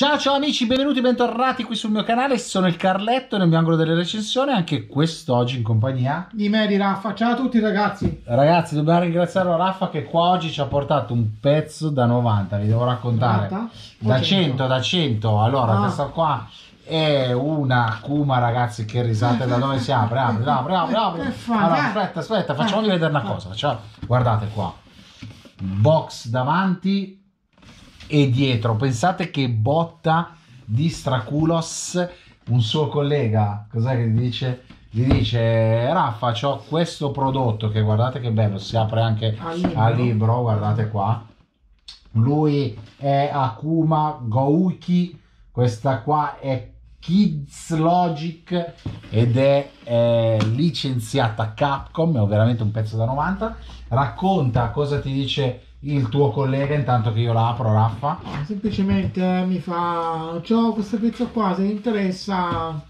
Ciao ciao amici, benvenuti, bentornati qui sul mio canale, sono il Carletto nel mio angolo delle recensioni, anche quest'oggi in compagnia di me di Raffa, ciao a tutti ragazzi Ragazzi dobbiamo ringraziare Raffa che qua oggi ci ha portato un pezzo da 90, vi devo raccontare 90? Da 100, da 100, allora ah. questa qua è una Kuma ragazzi che risate da dove si apre, apri, apri, apre, apre. Allora aspetta, aspetta, facciamovi vedere una cosa, facciamo... guardate qua, box davanti e dietro. Pensate che botta di Straculos, un suo collega, cos'è che gli dice? Gli dice Raffa, ho questo prodotto che guardate che bello, si apre anche al libro, guardate qua. Lui è Akuma Gouki, questa qua è Kids Logic ed è, è licenziata Capcom, è veramente un pezzo da 90. Racconta cosa ti dice il tuo collega intanto che io la apro Raffa? semplicemente mi fa c'ho questo pezzo qua se ti interessa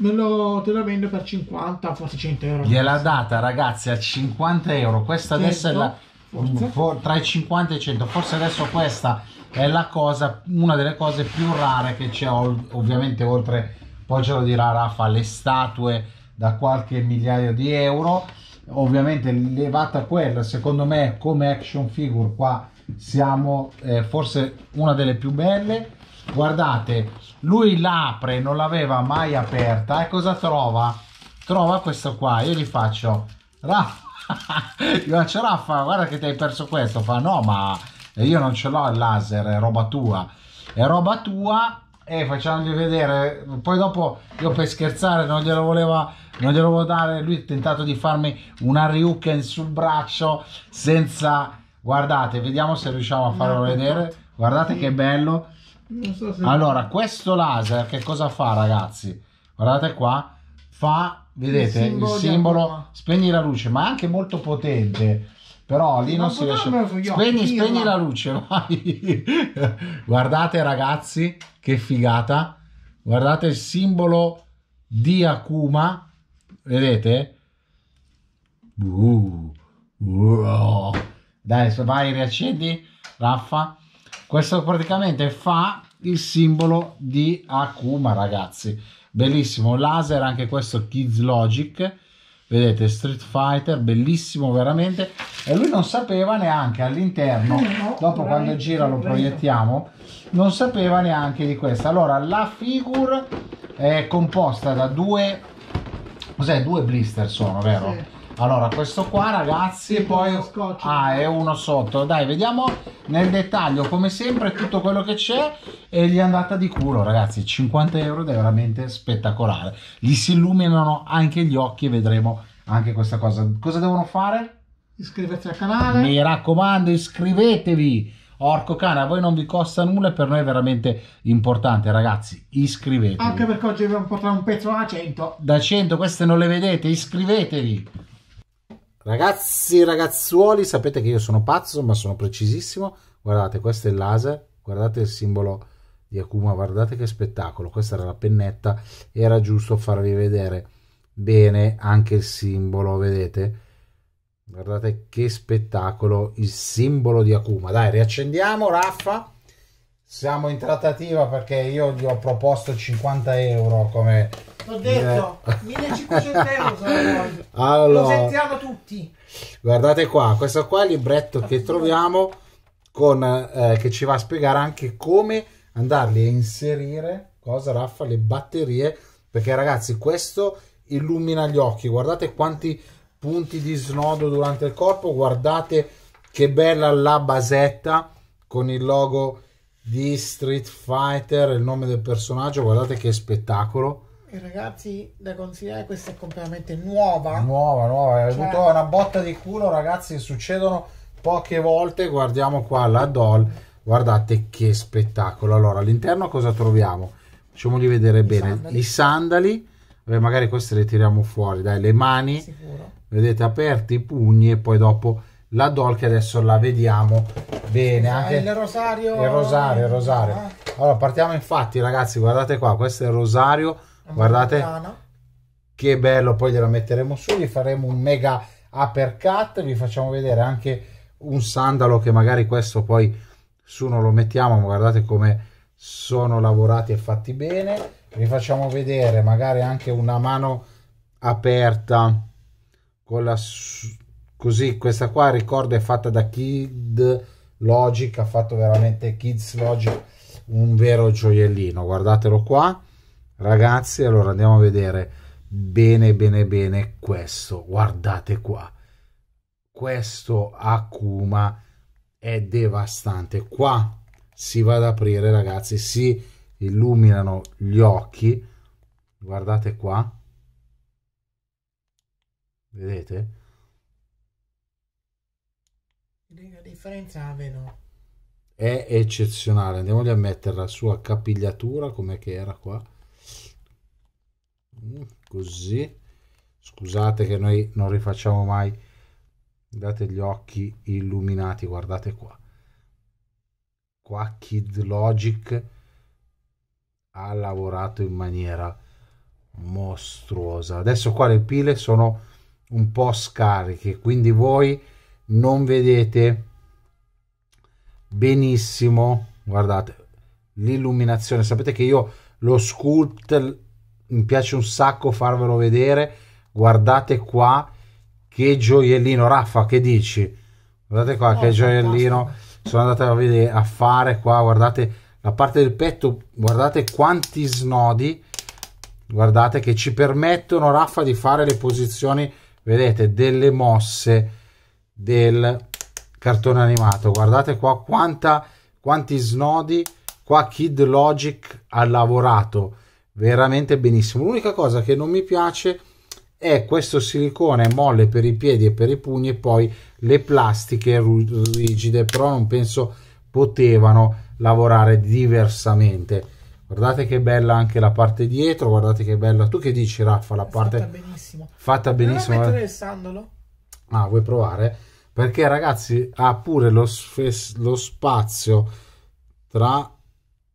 lo, te lo vendo per 50 forse 100 euro gliela ha data ragazzi a 50 euro questa 100, adesso è la forse. Mm, tra i 50 e i 100 forse adesso questa è la cosa una delle cose più rare che c'è ovviamente oltre poi ce lo dirà Raffa le statue da qualche migliaio di euro ovviamente levata quella, secondo me come action figure qua siamo eh, forse una delle più belle. Guardate, lui l'apre, non l'aveva mai aperta e cosa trova? Trova questo qua, io gli faccio Raffa, gli faccio Raffa, guarda che ti hai perso questo, fa no ma io non ce l'ho il laser, è roba tua, è roba tua e eh, facciamogli vedere poi dopo io per scherzare non glielo voleva non glielo volevo dare lui ha tentato di farmi una ryuken sul braccio senza guardate vediamo se riusciamo a farlo no, vedere no. guardate sì. che bello so se... allora questo laser che cosa fa ragazzi guardate qua fa vedete il simbolo, il simbolo spegni la luce ma è anche molto potente però lì non, non si riesce spegni, occhi, spegni la luce guardate ragazzi che figata guardate il simbolo di Akuma vedete uh, uh. dai vai riaccendi Raffa questo praticamente fa il simbolo di Akuma ragazzi bellissimo laser anche questo Kids Logic vedete Street Fighter bellissimo veramente e lui non sapeva neanche all'interno no, dopo quando gira lo proiettiamo non sapeva neanche di questa allora la figure è composta da due cos'è due blister sono vero? Sì allora, questo qua ragazzi, poi... Scotch. Ah, è uno sotto. Dai, vediamo nel dettaglio, come sempre, tutto quello che c'è e gli è andata di culo, ragazzi. 50 euro ed è veramente spettacolare. Gli si illuminano anche gli occhi e vedremo anche questa cosa. Cosa devono fare? Iscrivetevi al canale. Mi raccomando, iscrivetevi. Orco cane, a voi non vi costa nulla e per noi è veramente importante, ragazzi. Iscrivetevi. Anche perché oggi dobbiamo portare un pezzo da 100. Da 100, queste non le vedete, iscrivetevi. Ragazzi, ragazzuoli, sapete che io sono pazzo, ma sono precisissimo. Guardate, questo è il laser, guardate il simbolo di Akuma, guardate che spettacolo. Questa era la pennetta, era giusto farvi vedere bene anche il simbolo, vedete? Guardate che spettacolo, il simbolo di Akuma. Dai, riaccendiamo, Raffa. Siamo in trattativa perché io gli ho proposto 50 euro come L'ho detto, 1500 eh. euro sono allora, Lo sentiamo tutti. Guardate qua, questo qua è il libretto che troviamo con, eh, che ci va a spiegare anche come andarli a inserire, cosa Raffa, le batterie, perché ragazzi questo illumina gli occhi, guardate quanti punti di snodo durante il corpo, guardate che bella la basetta con il logo di Street Fighter, il nome del personaggio, guardate che spettacolo che ragazzi da consigliare questa è completamente nuova. Nuova, nuova, hai cioè... avuto una botta di culo ragazzi, succedono poche volte, guardiamo qua la doll, guardate che spettacolo. Allora all'interno cosa troviamo? Facciamoli vedere I bene, sandali. i sandali, Beh, magari queste le tiriamo fuori, dai le mani, Sicuro. vedete aperti i pugni e poi dopo la doll che adesso la vediamo bene ah, anche il rosario il rosario il rosario ah. allora partiamo infatti ragazzi guardate qua questo è il rosario guardate Montana. che bello poi gliela metteremo su gli faremo un mega uppercut vi facciamo vedere anche un sandalo che magari questo poi su non lo mettiamo ma guardate come sono lavorati e fatti bene vi facciamo vedere magari anche una mano aperta con la così questa qua ricordo è fatta da Kid Logic ha fatto veramente Kids Logic un vero gioiellino guardatelo qua Ragazzi, allora andiamo a vedere bene bene bene questo. Guardate qua. Questo Akuma è devastante. Qua si va ad aprire, ragazzi, si illuminano gli occhi. Guardate qua. Vedete? La differenza a è eccezionale. Andiamo a mettere la sua capigliatura, come che era qua. Mm, così scusate che noi non rifacciamo mai date gli occhi illuminati guardate qua qua Kid Logic ha lavorato in maniera mostruosa adesso qua le pile sono un po' scariche quindi voi non vedete benissimo guardate l'illuminazione sapete che io lo sculpt mi piace un sacco farvelo vedere. Guardate qua che gioiellino, Raffa, che dici? Guardate qua oh, che gioiellino fantastico. sono andato a, vedere, a fare qua, guardate la parte del petto, guardate quanti snodi, guardate che ci permettono Raffa di fare le posizioni, vedete, delle mosse del cartone animato. Guardate qua quanta, quanti snodi, qua Kid Logic ha lavorato veramente benissimo. L'unica cosa che non mi piace è questo silicone molle per i piedi e per i pugni e poi le plastiche rigide, però non penso potevano lavorare diversamente. Guardate che bella anche la parte dietro, guardate che bella. Tu che dici Raffa, la è parte fatta benissimo. Fatta benissimo. Vuoi mettere eh? il sandalo? Ah, vuoi provare? Perché ragazzi, ha pure lo, lo spazio tra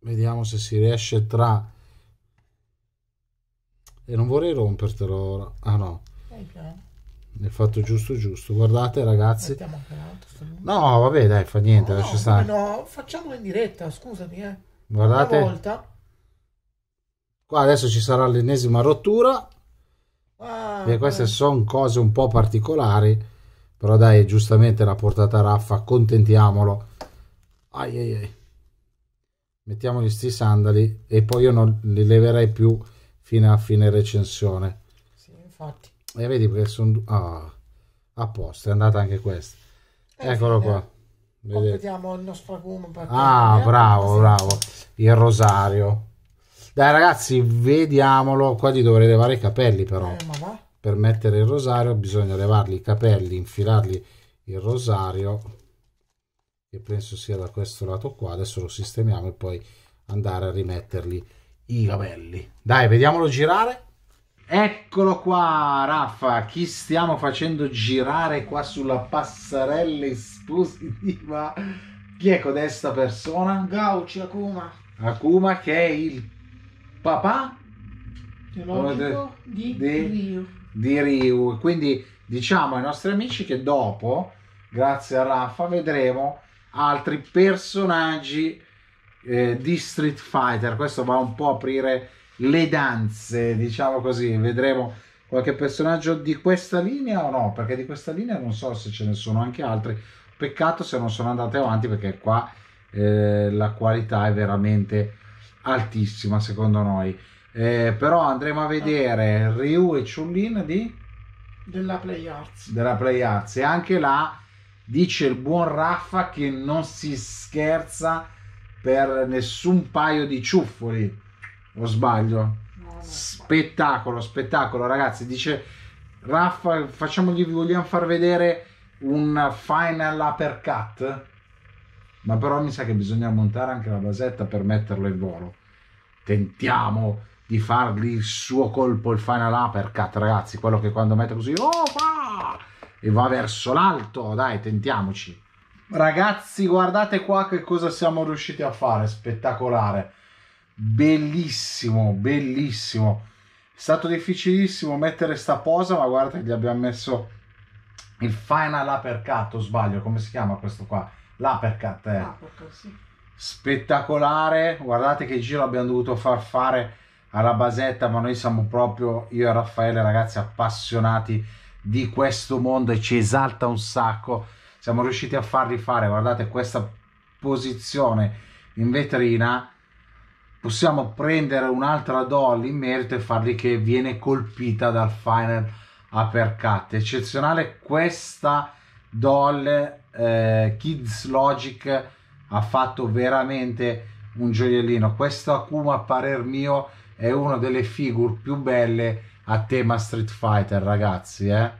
vediamo se si riesce tra e non vorrei rompertelo ora. Ah no. È fatto giusto giusto. Guardate ragazzi. No, vabbè, dai, fa niente, no, no, stare. No, facciamolo in diretta, scusami, eh. Guardate. Una volta. Qua adesso ci sarà l'ennesima rottura. Ah, e queste beh. sono cose un po' particolari. Però dai, giustamente l'ha portata Raffa, contentiamolo. Ai ai ai. Mettiamo gli sti sandali e poi io non li leverei più fino a fine recensione. Sì, infatti. E vedi perché sono... Ah, apposta, è andata anche questa. E eh, Eccolo fine. Eh, qua. Vedete. Completiamo il nostro acume. Ah, eh. bravo, bravo. Il rosario. Dai ragazzi, vediamolo. Qua gli dovrei levare i capelli però. Eh, per mettere il rosario bisogna levarli i capelli, infilarli il rosario. Che penso sia da questo lato qua. Adesso lo sistemiamo e poi andare a rimetterli i capelli. Dai, vediamolo girare. Eccolo qua, Raffa. Chi stiamo facendo girare qua sulla passerella espositiva? Chi è codesta persona? Gauci Akuma. Akuma che è il papà teologico di, di, Ryu. di Ryu. Quindi diciamo ai nostri amici che dopo, grazie a Raffa, vedremo altri personaggi eh, di Street Fighter. Questo va un po' a aprire le danze, diciamo così. Vedremo qualche personaggio di questa linea o no, perché di questa linea non so se ce ne sono anche altri. Peccato se non sono andate avanti perché qua eh, la qualità è veramente altissima secondo noi. Eh, però andremo a vedere Ryu e Chun-Lin di... della Play Arts. Della Play Arts. E anche là dice il buon Raffa che non si scherza per nessun paio di ciuffoli o sbaglio spettacolo spettacolo ragazzi dice Raffa facciamogli vogliamo far vedere un final uppercut ma però mi sa che bisogna montare anche la basetta per metterlo in volo tentiamo di fargli il suo colpo il final uppercut ragazzi quello che quando mette così oh, va! e va verso l'alto dai tentiamoci Ragazzi, guardate qua che cosa siamo riusciti a fare, spettacolare. Bellissimo, bellissimo. È stato difficilissimo mettere sta posa, ma guarda che gli abbiamo messo il final uppercut, o sbaglio, come si chiama questo qua? L'uppercut, eh. Spettacolare, guardate che giro abbiamo dovuto far fare alla basetta, ma noi siamo proprio, io e Raffaele, ragazzi, appassionati di questo mondo e ci esalta un sacco siamo riusciti a fargli fare, guardate questa posizione in vetrina, possiamo prendere un'altra doll in merito e fargli che viene colpita dal final uppercut. Eccezionale questa doll eh, Kids Logic ha fatto veramente un gioiellino. Questo Akuma, a parer mio, è una delle figure più belle a tema Street Fighter, ragazzi. Eh?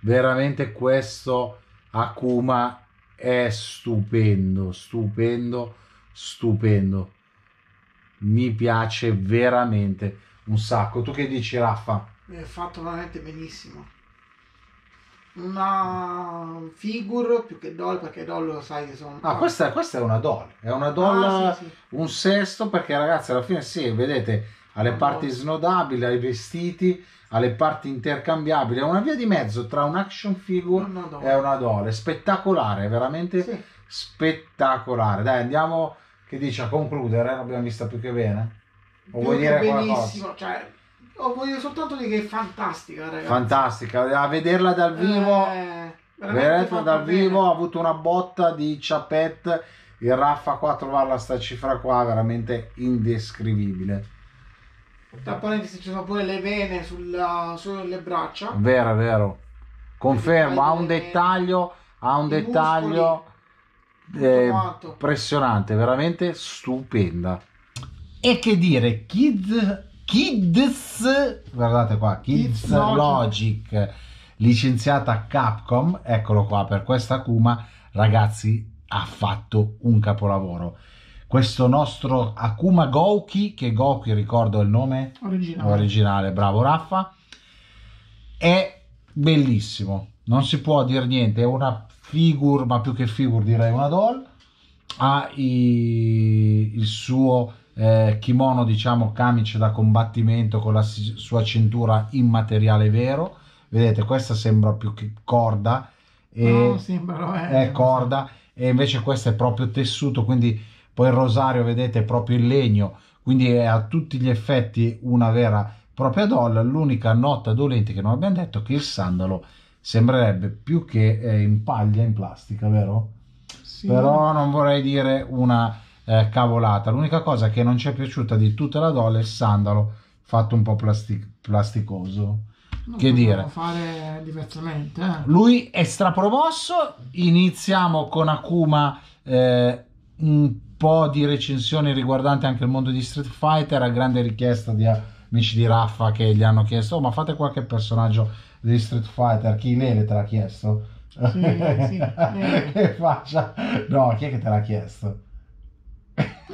Veramente questo Akuma è stupendo, stupendo, stupendo. Mi piace veramente un sacco. Tu che dici, Raffa? È fatto veramente benissimo. Una figure più che doll, perché doll lo sai che sono. Ah, questa, questa è una doll. È una doll ah, sì, sì. un sesto, perché ragazzi, alla fine sì, vedete alle parti snodabili, ai vestiti, alle parti intercambiabili. È una via di mezzo tra un action figure una e una doll. spettacolare, veramente sì. spettacolare. Dai, andiamo, che dici, a concludere? L'abbiamo vista più che bene? O più vuoi dire benissimo, cioè, o voglio soltanto dire che è fantastica, ragazzi. Fantastica, a vederla dal eh, vivo... Eh, Veramente dal vivo ha avuto una botta di Chapet, il Raffa qua a trovarla sta cifra qua veramente indescrivibile tra parentesi ci sono pure le vene sulla, sulle braccia vero vero confermo ha un dettaglio ha un dettaglio eh, impressionante veramente stupenda e che dire kids kids guardate qua kids, kids logic. logic licenziata capcom eccolo qua per questa kuma ragazzi ha fatto un capolavoro questo nostro Akuma Gouki, che Gouki ricordo il nome originale, originale bravo Raffa, è bellissimo, non si può dire niente, è una figure, ma più che figure direi una doll, ha i, il suo eh, kimono, diciamo camice da combattimento con la sua cintura in materiale vero, vedete questa sembra più che corda, e, no, sembra, eh, è corda, e invece questa è proprio tessuto, quindi poi il rosario, vedete, è proprio in legno, quindi è a tutti gli effetti una vera propria doll. L'unica nota dolente che non abbiamo detto è che il sandalo sembrerebbe più che eh, in paglia, in plastica, vero? Sì. Però non vorrei dire una eh, cavolata. L'unica cosa che non ci è piaciuta di tutta la doll è il sandalo fatto un po' plastic- plasticoso. Non che dire? fare diversamente. Eh. Lui è strapromosso. Iniziamo con Akuma eh, po' di recensioni riguardanti anche il mondo di Street Fighter a grande richiesta di amici di Raffa che gli hanno chiesto oh, ma fate qualche personaggio di Street Fighter chi Lele te l'ha chiesto? Sì, sì, eh. che faccia no chi è che te l'ha chiesto?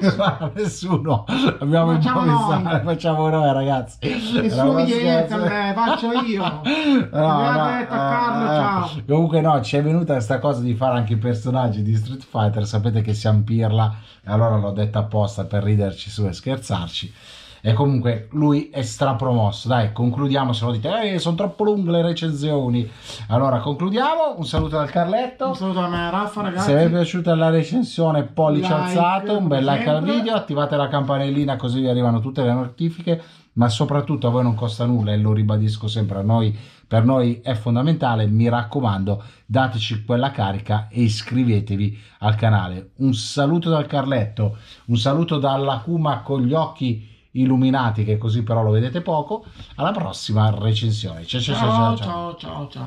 nessuno abbiamo improvvisato facciamo noi ragazzi nessuno mi chiede faccio io no, no, toccarlo, eh, eh comunque no ci è venuta questa cosa di fare anche i personaggi di Street Fighter sapete che siamo pirla e allora l'ho detta apposta per riderci su e scherzarci e comunque lui è strapromosso. Dai, concludiamo. Se lo dite, eh, sono troppo lunghe le recensioni. Allora, concludiamo. Un saluto dal Carletto. Un saluto da me, Raffa, ragazzi. Se vi è piaciuta la recensione, pollice like, alzato, un bel like al video, attivate la campanellina così vi arrivano tutte le notifiche ma soprattutto a voi non costa nulla e lo ribadisco sempre a noi per noi è fondamentale mi raccomando dateci quella carica e iscrivetevi al canale un saluto dal Carletto un saluto dalla Kuma con gli occhi illuminati che così però lo vedete poco alla prossima recensione ciao ciao ciao ciao, ciao, ciao.